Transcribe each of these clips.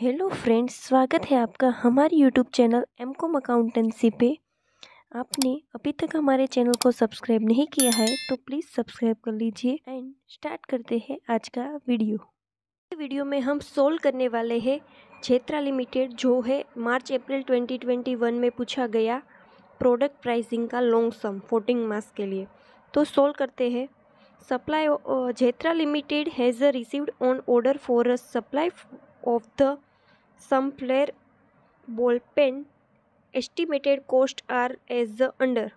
hello friends स्वागत है आपका हमारे YouTube channel M com accountancy पे आपने अभी तक हमारे चैनल को सब्सक्राइब नहीं किया है तो प्लीज़ सब्सक्राइब कर लीजिए एंड स्टार्ट करते हैं आज का वीडियो वीडियो में हम सोल्व करने वाले हैं क्षेत्रा लिमिटेड जो है मार्च अप्रैल 2021 में पूछा गया प्रोडक्ट प्राइसिंग का लॉन्ग सम फोर्टीन मास के लिए तो सोल्व करते हैं सप्लाई झेत्रा limited has a received an order for a supply of Some ball pen estimated cost are as under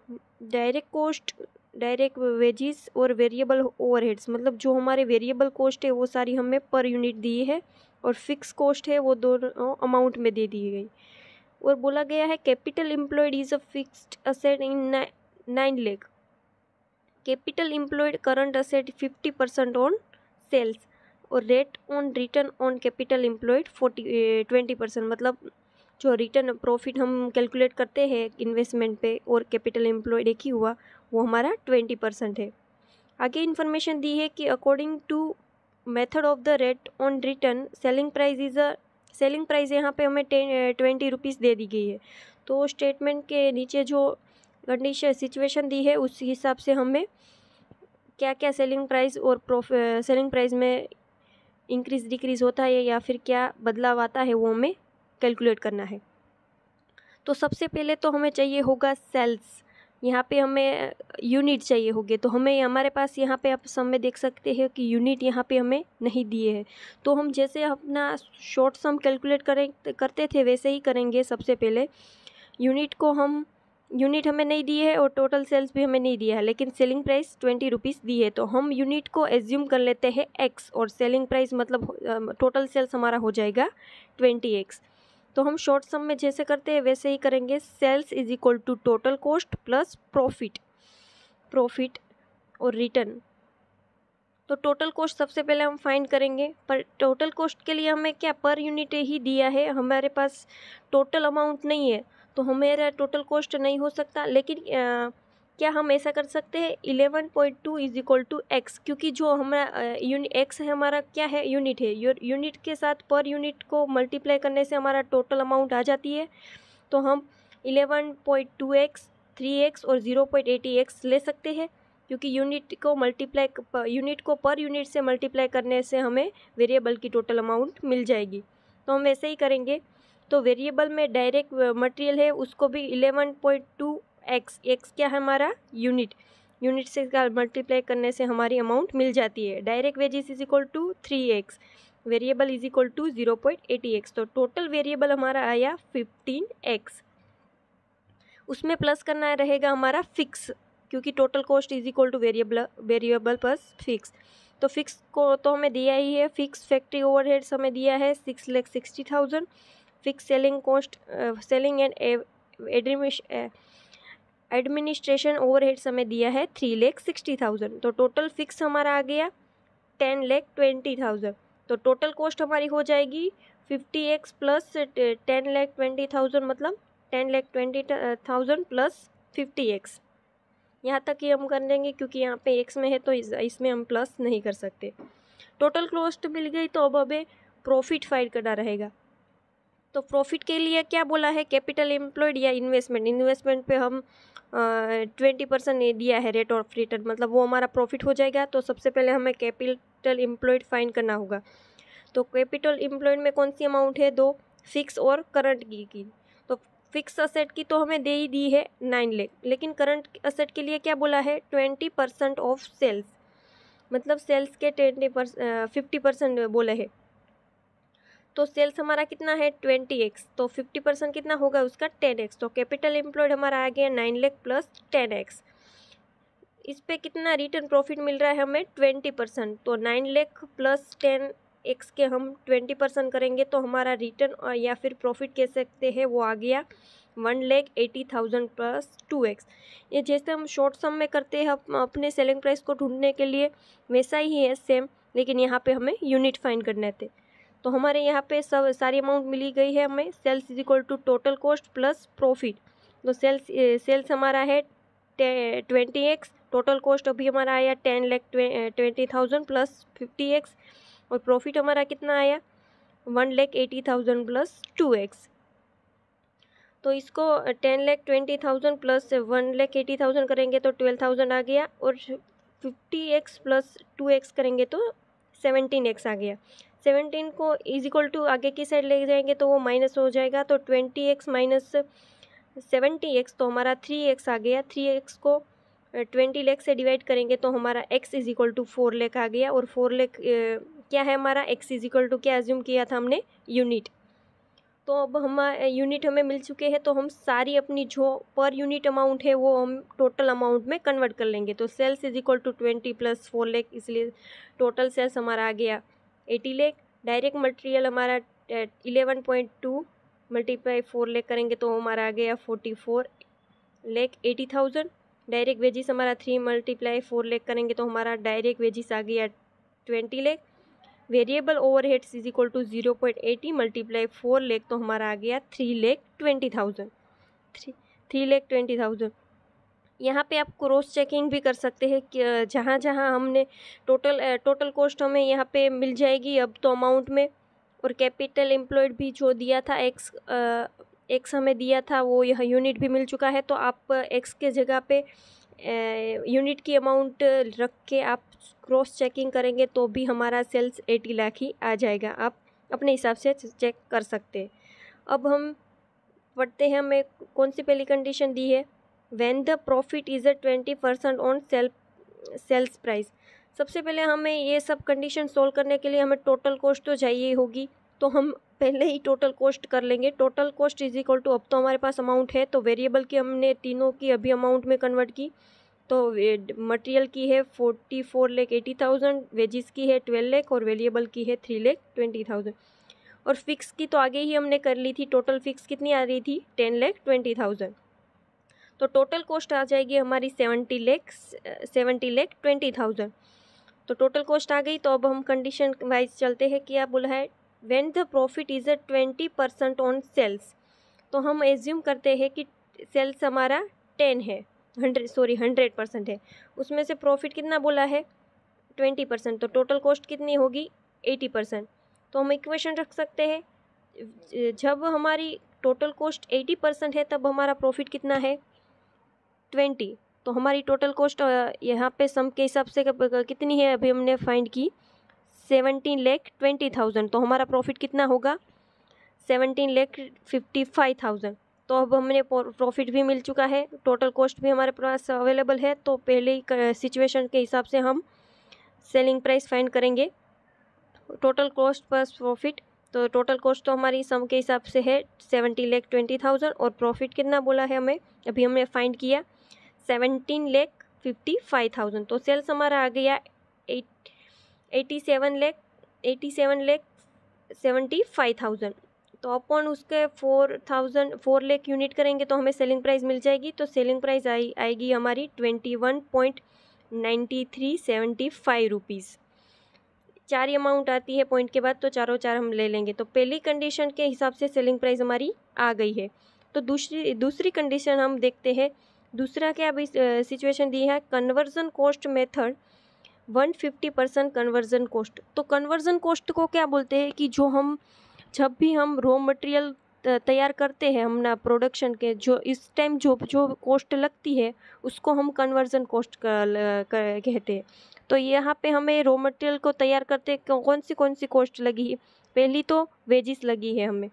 direct cost direct wages और वेरिएबल ओवरहेड्स मतलब जो हमारे वेरिएबल कॉस्ट है वो सारी हमें पर यूनिट दी है और फिक्स कॉस्ट है वो दोनों अमाउंट में दे दी गई और बोला गया है capital employed is a fixed asset in nine lakh capital employed current asset fifty percent on sales और rate on return on capital employed forty twenty percent मतलब जो रिटर्न प्रॉफिट हम कैलकुलेट करते हैं इन्वेस्टमेंट पे और कैपिटल एम्प्लॉयड एक ही हुआ वो हमारा ट्वेंटी परसेंट है आगे इन्फॉर्मेशन दी है कि according to method of the rate on return selling price is a selling price यहाँ पे हमें टेन ट्वेंटी रुपीज़ दे दी गई है तो स्टेटमेंट के नीचे जो कंडीशन सिचुएशन दी है उस हिसाब से हमें क्या क्या सेलिंग प्राइस और सेलिंग प्राइस eh, में इंक्रीज़ डिक्रीज़ होता है या फिर क्या बदलाव आता है वो हमें कैलकुलेट करना है तो सबसे पहले तो हमें चाहिए होगा सेल्स यहाँ पे हमें यूनिट चाहिए होगी तो हमें हमारे पास यहाँ पे आप सब में देख सकते हैं कि यूनिट यहाँ पे हमें नहीं दिए हैं तो हम जैसे अपना शॉर्ट सम कैलकुलेट करें करते थे वैसे ही करेंगे सबसे पहले यूनिट को हम यूनिट हमें नहीं दी है और टोटल सेल्स भी हमें नहीं दिया है लेकिन सेलिंग प्राइस ट्वेंटी रुपीज़ दी है तो हम यूनिट को एज्यूम कर लेते हैं एक्स और सेलिंग प्राइस मतलब टोटल सेल्स हमारा हो जाएगा ट्वेंटी एक्स तो हम शॉर्ट सम में जैसे करते हैं वैसे ही करेंगे sales is equal to total cost plus profit profit और रिटर्न तो टोटल कॉस्ट सबसे पहले हम फाइंड करेंगे पर टोटल कॉस्ट के लिए हमें क्या पर यूनिट ही दिया है हमारे पास टोटल अमाउंट नहीं है तो हमारा टोटल कॉस्ट नहीं हो सकता लेकिन आ, क्या हम ऐसा कर सकते हैं eleven point two is equal to X क्योंकि जो हमारा यूनिट एक्स है हमारा क्या है यूनिट है यूनिट के साथ पर यूनिट को मल्टीप्लाई करने से हमारा टोटल अमाउंट आ जाती है तो हम eleven point two X three X और ज़ीरो पॉइंट एटी एक्स ले सकते हैं क्योंकि यूनिट को मल्टीप्लाई यूनिट को पर यूनिट से मल्टीप्लाई करने से हमें वेरिएबल की टोटल अमाउंट मिल जाएगी तो हम वैसे ही करेंगे तो वेरिएबल में डायरेक्ट मटेरियल है उसको भी eleven point two X X क्या है हमारा यूनिट यूनिट से का मल्टीप्लाई करने से हमारी अमाउंट मिल जाती है direct wages is equal to three X variable is equal to zero point eighty X तो टोटल वेरिएबल हमारा आया फिफ्टीन एक्स उसमें प्लस करना रहेगा हमारा फिक्स क्योंकि total cost is equal to variable variable plus fix तो फिक्स को तो हमें दिया ही है फिक्स फैक्ट्री ओवरहेड्स हमें दिया है six lakh sixty thousand fix selling cost selling and administration overhead समय दिया है थ्री लेख सिक्सटी थाउजेंड तो टोटल फिक्स हमारा आ गया टेन लेख ट्वेंटी थाउजेंड तो टोटल कॉस्ट हमारी हो जाएगी fifty x plus ten lakh twenty thousand मतलब ten lakh twenty thousand plus fifty X यहाँ तक ही हम कर लेंगे क्योंकि यहाँ पे एक्स में है तो इस, इसमें हम प्लस नहीं कर सकते टोटल कॉस्ट मिल गई तो अब अब प्रॉफिट फाइल करना रहेगा तो प्रॉफिट के लिए क्या बोला है कैपिटल एम्प्लॉयड या इन्वेस्टमेंट इन्वेस्टमेंट पे हम ट्वेंटी परसेंट दिया है रेट ऑफ रिटर्न मतलब वो हमारा प्रॉफिट हो जाएगा तो सबसे पहले हमें कैपिटल एम्प्लॉयड फाइन करना होगा तो कैपिटल एम्प्लॉयड में कौन सी अमाउंट है दो फिक्स और करंट की, की तो फिक्स असेट की तो हमें दे ही दी है नाइन लेख लेकिन करंट असेट के लिए क्या बोला है ट्वेंटी परसेंट ऑफ सेल्स मतलब सेल्स के ट्वेंटी परसेंट फिफ्टी परसेंट बोले है तो सेल्स हमारा कितना है ट्वेंटी एक्स तो फिफ्टी परसेंट कितना होगा उसका टेन एक्स तो कैपिटल एम्प्लॉयड हमारा आ गया nine lakh plus ten x इस पर कितना रिटर्न प्रॉफिट मिल रहा है हमें ट्वेंटी परसेंट तो nine lakh plus ten x के हम ट्वेंटी परसेंट करेंगे तो हमारा रिटर्न या फिर प्रॉफिट कह सकते हैं वो आ गया one lakh eighty thousand plus two x ये जैसे हम शॉर्ट सम में करते हैं अपने सेलिंग प्राइस को ढूंढने के लिए वैसा ही है सेम लेकिन यहाँ पे हमें यूनिट फाइन करने थे तो हमारे यहाँ पे सब सारी अमाउंट मिली गई है हमें sales is equal to total cost plus profit तो सेल्स सेल्स हमारा है ट्वेंटी एक्स टोटल कॉस्ट अभी हमारा आया ten lakh twenty thousand plus fifty x और प्रॉफिट हमारा कितना आया one lakh eighty thousand plus two x तो इसको ten lakh twenty thousand plus one lakh eighty thousand करेंगे तो ट्वेल्व थाउजेंड आ गया और fifty x plus two x करेंगे तो सेवेंटीन एक्स आ गया सेवनटीन को इज इक्वल टू आगे की साइड ले जाएंगे तो वो माइनस हो जाएगा तो twenty x minus seventy x तो हमारा थ्री एक्स आ गया थ्री एक्स को ट्वेंटी लेख से डिवाइड करेंगे तो हमारा x is equal to four lakh आ गया और फोर लेख क्या है हमारा एक्स इज इक्वल टू क्या एज्यूम किया था हमने यूनिट तो अब हम यूनिट हमें मिल चुके हैं तो हम सारी अपनी जो पर यूनिट अमाउंट है वो हम टोटल अमाउंट में कन्वर्ट कर लेंगे तो sales is equal to twenty plus four lakh इसलिए टोटल सेल्स हमारा आ गया एटी लेख डायरेक्ट मटेरियल हमारा eleven point two multiply four lakh करेंगे तो हमारा आ गया forty four lakh eighty thousand direct wages हमारा थ्री मल्टीप्लाई फोर लेख करेंगे तो हमारा डायरेक्ट वेजिस आ गया twenty lakh variable overheads is equal to zero point eighty multiply four lakh तो हमारा आ गया three lakh twenty thousand three three lakh twenty thousand यहाँ पे आप क्रॉस चेकिंग भी कर सकते हैं जहाँ जहाँ हमने टोटल टोटल कॉस्ट हमें यहाँ पे मिल जाएगी अब तो अमाउंट में और कैपिटल एम्प्लॉयड भी जो दिया था एक्स एक्स हमें दिया था वो यह यूनिट भी मिल चुका है तो आप एक्स के जगह पे यूनिट की अमाउंट रख के आप क्रॉस चेकिंग करेंगे तो भी हमारा सेल्स एटी लाख ही आ जाएगा आप अपने हिसाब से चेक कर सकते हैं अब हम पढ़ते हैं हमें कौन सी पहली कंडीशन दी है when the profit is a twenty percent on sale sales price सबसे पहले हमें ये सब कंडीशन सोल्व करने के लिए हमें टोटल कॉस्ट तो चाहिए होगी तो हम पहले ही टोटल कॉस्ट कर लेंगे total cost is equal to अब तो हमारे पास अमाउंट है तो वेरिएबल की हमने तीनों की अभी अमाउंट में कन्वर्ट की तो मटेरियल की है forty four lakh eighty thousand wages की है ट्वेल्व लेख और वेरिएबल की है थ्री लेख ट्वेंटी थाउजेंड और फिक्स की तो आगे ही हमने कर ली थी टोटल फिक्स कितनी आ रही थी टेन लेख ट्वेंटी थाउजेंड तो टोटल कॉस्ट आ जाएगी हमारी seventy lakh seventy lakh twenty thousand तो टोटल कॉस्ट आ गई तो अब हम कंडीशन वाइज चलते हैं कि आप बोला है when the profit is a twenty percent on sales तो हम एज्यूम करते हैं कि सेल्स हमारा टेन है हंड्रेड सॉरी हंड्रेड परसेंट है उसमें से प्रॉफिट कितना बोला है ट्वेंटी परसेंट तो टोटल कॉस्ट कितनी होगी एटी परसेंट तो हम इक्वेशन रख सकते हैं जब हमारी टोटल कॉस्ट एटी परसेंट है तब हमारा प्रॉफिट कितना है ट्वेंटी तो हमारी टोटल कॉस्ट यहाँ पे सम के हिसाब से कितनी है अभी हमने फाइंड की सेवनटीन लेख ट्वेंटी थाउजेंड तो हमारा प्रॉफिट कितना होगा seventeen lakh fifty five thousand तो अब हमने प्रॉफिट भी मिल चुका है टोटल कॉस्ट भी हमारे पास अवेलेबल है तो पहले सिचुएशन के हिसाब से हम सेलिंग प्राइस फाइंड करेंगे टोटल कॉस्ट प्लस प्रॉफिट तो टोटल कॉस्ट तो हमारी सम के हिसाब से है सेवेंटी लेख ट्वेंटी थाउजेंड और प्रॉफिट कितना बोला है हमें अभी हमने फाइंड किया seventeen lakh fifty five thousand तो सेल्स हमारा आ गया eight eighty seven lakh eighty seven lakh seventy five thousand तो अपॉन उसके four thousand four lakh unit करेंगे तो हमें सेलिंग प्राइस मिल जाएगी तो सेलिंग प्राइस आई आएगी हमारी twenty one point ninety three seventy five rupees चार अमाउंट आती है पॉइंट के बाद तो चारों चार हम ले लेंगे तो पहली कंडीशन के हिसाब से सेलिंग प्राइस हमारी आ गई है तो दूसरी दूसरी कंडीशन हम देखते हैं दूसरा क्या अभी सिचुएशन दी है conversion cost method one fifty percent conversion cost तो कन्वर्जन कॉस्ट को क्या बोलते हैं कि जो हम जब भी हम रॉ मटेरियल तैयार करते हैं हम ना प्रोडक्शन के जो इस टाइम जो जो कॉस्ट लगती है उसको हम कन्वर्जन कॉस्ट कहते हैं तो यहाँ पे हमें रॉ मटेरियल को तैयार करते कौन सी कौन सी कॉस्ट लगी है पहली तो वेजिस लगी है हमें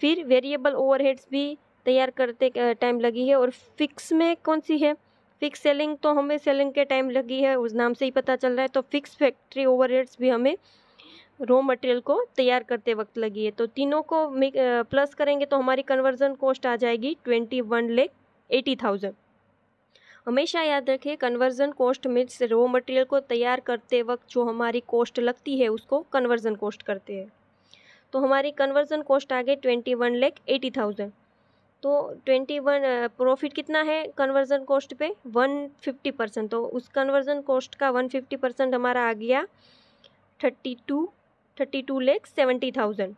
फिर वेरिएबल ओवरहेड्स भी तैयार करते टाइम लगी है और फिक्स में कौन सी है फिक्स सेलिंग तो हमें सेलिंग के टाइम लगी है उस नाम से ही पता चल रहा है तो फिक्स फैक्ट्री ओवर भी हमें रॉ मटेरियल को तैयार करते वक्त लगी है तो तीनों को प्लस करेंगे तो हमारी कन्वर्जन कॉस्ट आ जाएगी twenty one lakh eighty thousand हमेशा याद रखें conversion cost means raw material को तैयार करते वक्त जो हमारी कॉस्ट लगती है उसको कन्वर्जन कॉस्ट करते हैं तो हमारी कन्वर्जन कॉस्ट आ गई twenty one lakh eighty thousand तो ट्वेंटी वन प्रॉफिट कितना है कन्वर्जन कॉस्ट पे वन फिफ्टी परसेंट तो उस कन्वर्जन कॉस्ट का वन फिफ्टी परसेंट हमारा आ गया thirty two thirty two lakh seventy thousand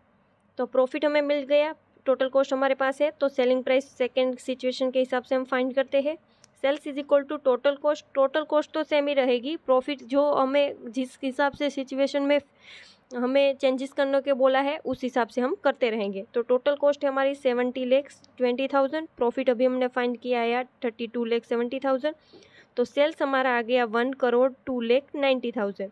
तो प्रॉफिट हमें मिल गया टोटल कॉस्ट हमारे पास है तो सेलिंग प्राइस सेकेंड सिचुएशन के हिसाब से हम फाइंड करते हैं sales is equal to total cost total cost तो सेम ही रहेगी प्रॉफिट जो हमें जिस हिसाब से सिचुएशन में हमें चेंजेस करने के बोला है उस हिसाब से हम करते रहेंगे तो टोटल कॉस्ट है हमारी seventy lakhs twenty thousand profit अभी हमने फाइंड किया है thirty two lakh seventy thousand तो सेल्स हमारा आ गया one crore two lakh ninety thousand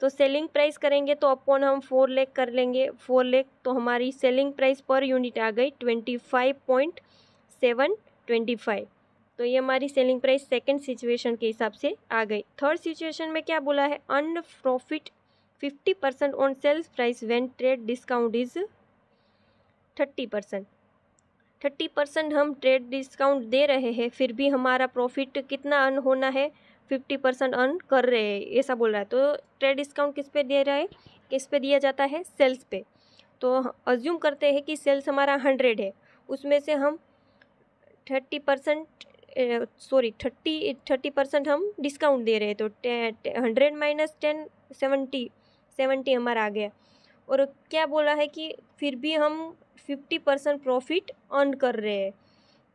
तो सेलिंग प्राइस करेंगे तो अपॉन हम फोर लेख कर लेंगे फोर लेख तो हमारी सेलिंग प्राइस पर यूनिट आ गई twenty five point seven twenty five तो ये हमारी सेलिंग प्राइस सेकंड सिचुएशन के हिसाब से आ गई थर्ड सिचुएशन में क्या बोला है अन profit fifty percent on sales price when trade discount is thirty percent thirty percent हम ट्रेड डिस्काउंट दे रहे हैं फिर भी हमारा प्रॉफिट कितना अर्न होना है फिफ्टी परसेंट अर्न कर रहे हैं ऐसा बोल रहा है तो ट्रेड डिस्काउंट किस पे दे रहा है किस पे दिया जाता है सेल्स पे तो अज्यूम करते हैं कि सेल्स हमारा हंड्रेड है उसमें से हम thirty percent sorry thirty thirty percent हम डिस्काउंट दे रहे हैं तो hundred minus ten seventy seventy एम आ गया और क्या बोला है कि फिर भी हम फिफ्टी परसेंट प्रॉफिट अर्न कर रहे हैं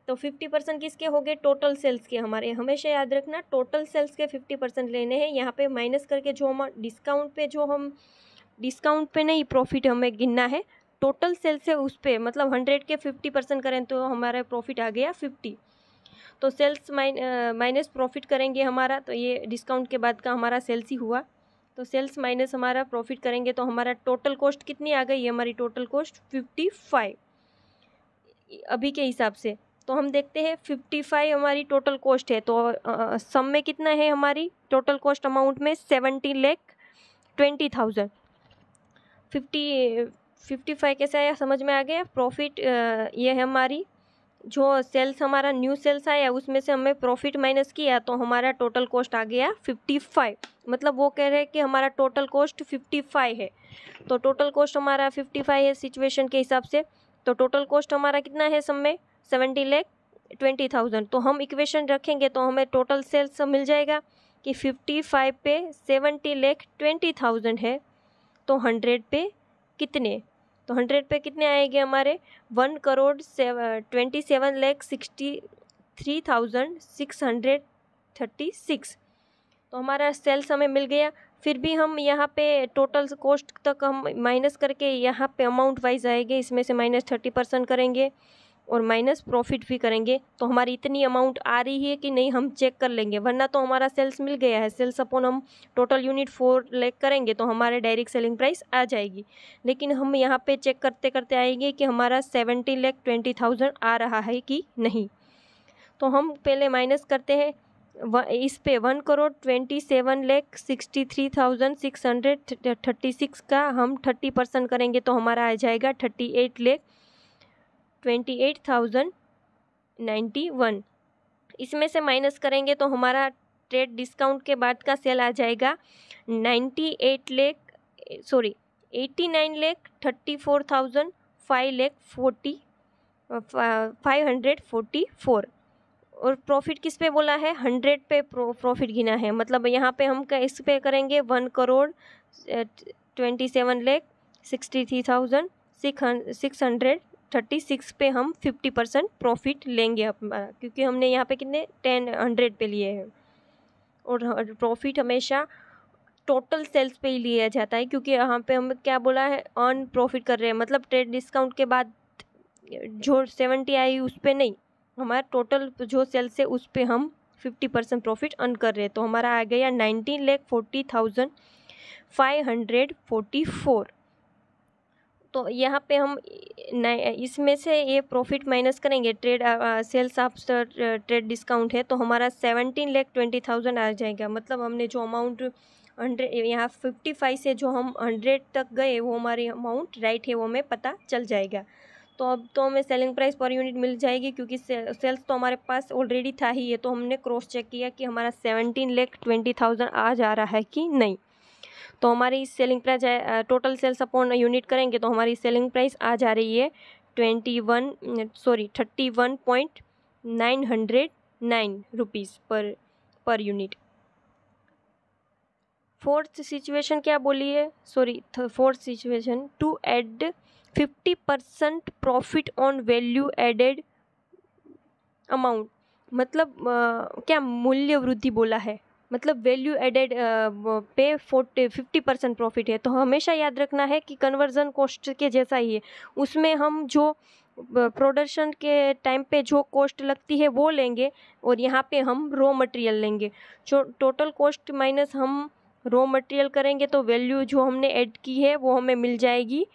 तो फिफ्टी परसेंट किसके हो गए टोटल सेल्स के हमारे हमेशा याद रखना टोटल सेल्स के फिफ्टी परसेंट लेने हैं यहाँ पे माइनस करके जो हम डिस्काउंट पे जो हम डिस्काउंट पे नहीं प्रॉफिट हमें गिनना है टोटल सेल्स है उस पर मतलब हंड्रेड के फिफ्टी परसेंट करें तो हमारा प्रॉफिट आ गया फिफ्टी तो सेल्स माइनस प्रॉफिट करेंगे हमारा तो ये डिस्काउंट के बाद का हमारा सेल्स ही हुआ तो सेल्स माइनस हमारा प्रॉफिट करेंगे तो हमारा टोटल कॉस्ट कितनी आ गई है हमारी टोटल कॉस्ट फिफ्टी फाइव अभी के हिसाब से तो हम देखते हैं फिफ्टी फाइव हमारी टोटल कॉस्ट है तो आ, सम में कितना है हमारी टोटल कॉस्ट अमाउंट में seventy lakh twenty thousand fifty fifty five कैसे आया समझ में आ गया प्रॉफिट ये है हमारी जो सेल्स हमारा न्यू सेल्स आया उसमें से हमें प्रॉफिट माइनस किया तो हमारा टोटल कॉस्ट आ गया फिफ्टी फाइव मतलब वो कह रहे हैं कि हमारा टोटल कॉस्ट फिफ्टी फाइव है तो टोटल कॉस्ट हमारा फिफ्टी फाइव है सिचुएशन के हिसाब से तो टोटल कॉस्ट हमारा कितना है सब में सेवेंटी लैख ट्वेंटी थाउजेंड तो हम इक्वेशन रखेंगे तो हमें टोटल सेल्स मिल जाएगा कि फिफ्टी फाइव पे सेवेंटी लैख ट्वेंटी थाउजेंड है तो हंड्रेड पे कितने तो हंड्रेड पे कितने आएंगे हमारे one crore twenty seven lakh sixty three thousand six hundred thirty six तो हमारा सेल्स हमें मिल गया फिर भी हम यहाँ पे टोटल कॉस्ट तक हम माइनस करके यहाँ पे अमाउंट वाइज आएंगे इसमें से माइनस थर्टी परसेंट करेंगे और माइनस प्रॉफिट भी करेंगे तो हमारी इतनी अमाउंट आ रही है कि नहीं हम चेक कर लेंगे वरना तो हमारा सेल्स मिल गया है सेल्स अपॉन हम टोटल यूनिट फोर लेक करेंगे तो हमारे डायरेक्ट सेलिंग प्राइस आ जाएगी लेकिन हम यहाँ पे चेक करते करते आएंगे कि हमारा सेवेंटी लेख ट्वेंटी थाउजेंड आ रहा है कि नहीं तो हम पहले माइनस करते हैं इस पे one crore twenty seven lakh sixty three thousand six hundred thirty six का हम थर्टी परसेंट करेंगे तो हमारा आ जाएगा thirty eight lakh twenty eight thousand ninety one इसमें से माइनस करेंगे तो हमारा ट्रेड डिस्काउंट के बाद का सेल आ जाएगा ninety eight lakh sorry eighty nine lakh thirty four thousand five lakh forty five hundred forty four और प्रॉफिट किस पे बोला है हंड्रेड पे प्रॉफिट गिना है मतलब यहाँ पे हम इस पे करेंगे one crore twenty seven lakh sixty three thousand six hundred thirty six पे हम फिफ्टी परसेंट प्रॉफिट लेंगे हमारा क्योंकि हमने यहाँ पे कितने टेन हंड्रेड पे लिए हैं और प्रॉफिट हमेशा टोटल सेल्स पे ही लिया जाता है क्योंकि यहाँ पे हम क्या बोला है अर्न प्रॉफिट कर रहे हैं मतलब ट्रेड डिस्काउंट के बाद जो सेवेंटी आई उस पर नहीं हमारा टोटल जो सेल्स है उस पर हम फिफ्टी परसेंट प्रॉफिट अर्न कर रहे हैं तो हमारा आ गया nineteen lakh forty thousand five hundred forty four तो यहाँ पे हम इसमें से ये प्रॉफिट माइनस करेंगे trade sales after trade discount है तो हमारा सेवनटीन लैख ट्वेंटी थाउजेंड आ जाएगा मतलब हमने जो अमाउंट हंड्रेड यहाँ फिफ्टी फाइव से जो हम हंड्रेड तक गए वो हमारी अमाउंट राइट है वो हमें पता चल जाएगा तो अब तो हमें सेलिंग प्राइस पर यूनिट मिल जाएगी क्योंकि सेल्स तो हमारे पास ऑलरेडी था ही है तो हमने क्रॉस चेक किया कि हमारा सेवनटीन लैख ट्वेंटी थाउजेंड आ जा रहा है कि नहीं तो हमारी इस selling price total sales upon unit करेंगे तो हमारी सेलिंग प्राइस आ जा रही है twenty one sorry thirty one point nine hundred nine rupees per per unit fourth situation क्या बोली है sorry fourth situation to add fifty percent profit on value added amount मतलब आ, क्या मूल्य वृद्धि बोला है मतलब वैल्यू एडेड पे फोर्टी फिफ्टी परसेंट प्रॉफिट है तो हमेशा याद रखना है कि कन्वर्जन कॉस्ट के जैसा ही है उसमें हम जो प्रोडक्शन के टाइम पे जो कॉस्ट लगती है वो लेंगे और यहाँ पे हम रॉ मटेरियल लेंगे जो टोटल कॉस्ट माइनस हम रॉ मटेरियल करेंगे तो वैल्यू जो हमने ऐड की है वो हमें मिल जाएगी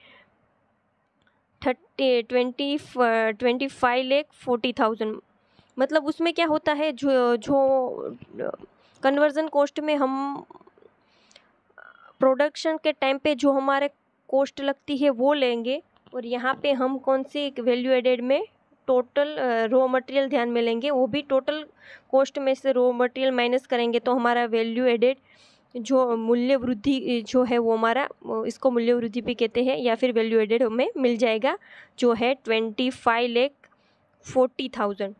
thirty twenty twenty five lakh forty thousand मतलब उसमें क्या होता है जो जो कन्वर्जन कॉस्ट में हम प्रोडक्शन के टाइम पे जो हमारे कॉस्ट लगती है वो लेंगे और यहाँ पे हम कौन सी वैल्यू एडेड में टोटल रॉ मटेरियल ध्यान में लेंगे वो भी टोटल कॉस्ट में से रॉ मटेरियल माइनस करेंगे तो हमारा वैल्यू एडेड जो मूल्य वृद्धि जो है वो हमारा इसको मूल्य वृद्धि भी कहते हैं या फिर वैल्यू एडेड हमें मिल जाएगा जो है twenty five lakh forty thousand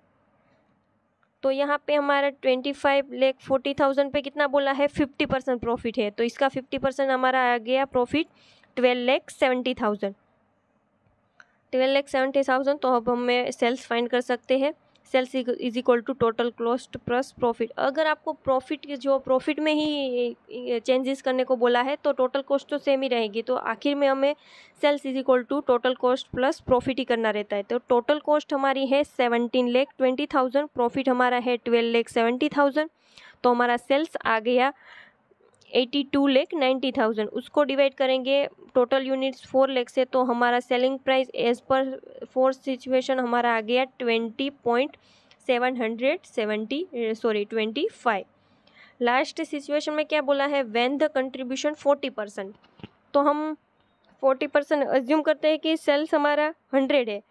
तो यहाँ पे हमारा twenty five lakh forty thousand पर कितना बोला है फिफ्टी परसेंट प्रॉफिट है तो इसका फिफ्टी परसेंट हमारा आ गया profit twelve lakh seventy thousand twelve lakh seventy thousand तो अब हमें सेल्स फाइंड कर सकते हैं sales is equal to total cost plus profit अगर आपको प्रॉफिट जो प्रॉफिट में ही चेंजेस करने को बोला है तो टोटल कॉस्ट तो सेम ही रहेगी तो आखिर में हमें sales is equal to total cost plus profit ही करना रहता है तो टोटल कॉस्ट हमारी है सेवनटीन लेख ट्वेंटी थाउजेंड प्रॉफिट हमारा है ट्वेल्व लेख सेवेंटी थाउजेंड तो हमारा सेल्स आ गया eighty two lakh ninety thousand उसको डिवाइड करेंगे टोटल यूनिट्स फोर लेख से तो हमारा selling price as per four situation हमारा आ गया twenty point seven hundred seventy sorry twenty five last situation में क्या बोला है when the contribution forty percent तो हम फोर्टी परसेंट एज्यूम करते हैं कि सेल्स हमारा हंड्रेड है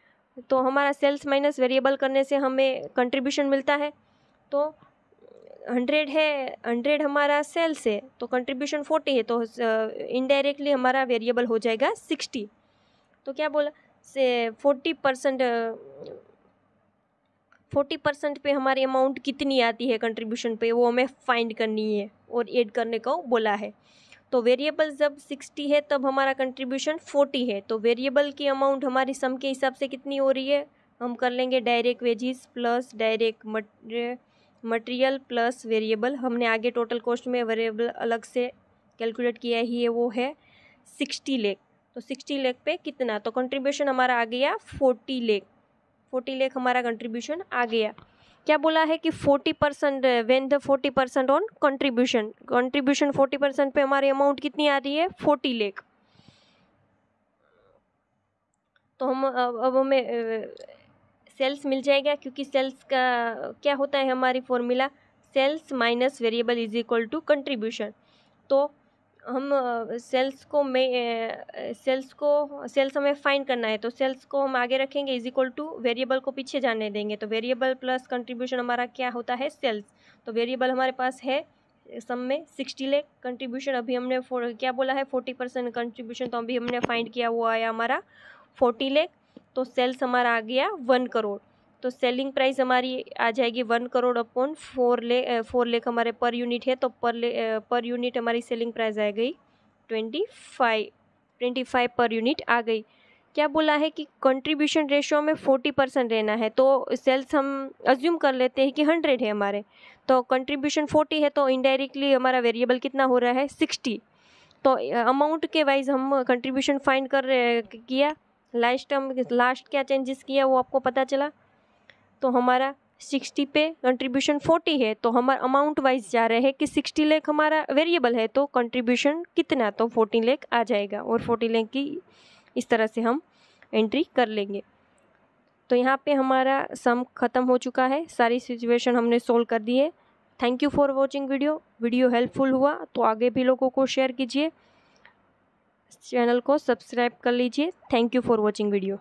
तो हमारा सेल्स माइनस वेरिएबल करने से हमें कंट्रीब्यूशन मिलता है तो हंड्रेड है हंड्रेड हमारा सेल्स से तो कंट्रीब्यूशन फोर्टी है तो इनडायरेक्टली हमारा वेरिएबल हो जाएगा सिक्सटी तो क्या बोला से फोर्टी परसेंट फोर्टी परसेंट पे हमारी अमाउंट कितनी आती है कंट्रीब्यूशन पे वो हमें फाइंड करनी है और ऐड करने को बोला है तो वेरिएबल जब सिक्सटी है तब हमारा कंट्रीब्यूशन फोर्टी है तो वेरिएबल की अमाउंट हमारी सम के हिसाब से कितनी हो रही है हम कर लेंगे direct wages plus direct material material plus variable हमने आगे टोटल कॉस्ट में वेरिएबल अलग से कैलकुलेट किया ही है वो है सिक्सटी लेख तो सिक्सटी लेख पे कितना तो कंट्रीब्यूशन हमारा आ गया फोर्टी लेख फोर्टी लेख हमारा कंट्रीब्यूशन आ गया क्या बोला है कि forty percent when the forty percent on contribution contribution forty percent पे हमारी अमाउंट कितनी आ रही है फोर्टी लेख तो हम अब हमें सेल्स मिल जाएगा क्योंकि सेल्स का क्या होता है हमारी formula sales minus variable is equal to contribution तो हम सेल्स को में सेल्स को सेल्स हमें फाइन करना है तो सेल्स को हम आगे रखेंगे इज इक्वल टू वेरिएबल को पीछे जाने देंगे तो वेरिएबल प्लस कंट्रीब्यूशन हमारा क्या होता है सेल्स तो वेरिएबल हमारे पास है सम में सिक्सटी लेख कंट्रीब्यूशन अभी हमने क्या बोला है फोर्टी परसेंट कंट्रीब्यूशन तो अभी हमने फाइंड किया हुआ है हमारा फोर्टी लेख तो सेल्स हमारा आ गया वन करोड़ तो सेलिंग प्राइस हमारी आ जाएगी वन करोड़ अपॉन फोर ले फोर लेख हमारे पर यूनिट है तो पर ले पर यूनिट हमारी सेलिंग प्राइस आ गई twenty five twenty five per unit आ गई क्या बोला है कि कंट्रीब्यूशन रेशियो में फोर्टी परसेंट रहना है तो सेल्स हम अज्यूम कर लेते हैं कि हंड्रेड है हमारे तो कंट्रीब्यूशन फोर्टी है तो इनडायरेक्टली हमारा वेरिएबल कितना हो रहा है सिक्सटी तो अमाउंट के वाइज हम कंट्रीब्यूशन फाइंड कर किया लास्ट हम लास्ट क्या चेंजेस किया वो आपको पता चला तो हमारा सिक्सटी पे कंट्रीब्यूशन फोर्टी है तो हमारा अमाउंट वाइज जा रहे हैं कि सिक्सटी लेख हमारा वेरिएबल है तो कंट्रीब्यूशन कितना तो फोर्टी लेख आ जाएगा और फोर्टी लेख की इस तरह से हम एंट्री कर लेंगे तो यहाँ पे हमारा सम खत्म हो चुका है सारी सिचुएशन हमने सोल्व कर दी है thank you for watching video video helpful हुआ तो आगे भी लोगों को शेयर कीजिए चैनल को सब्सक्राइब कर लीजिए thank you for watching video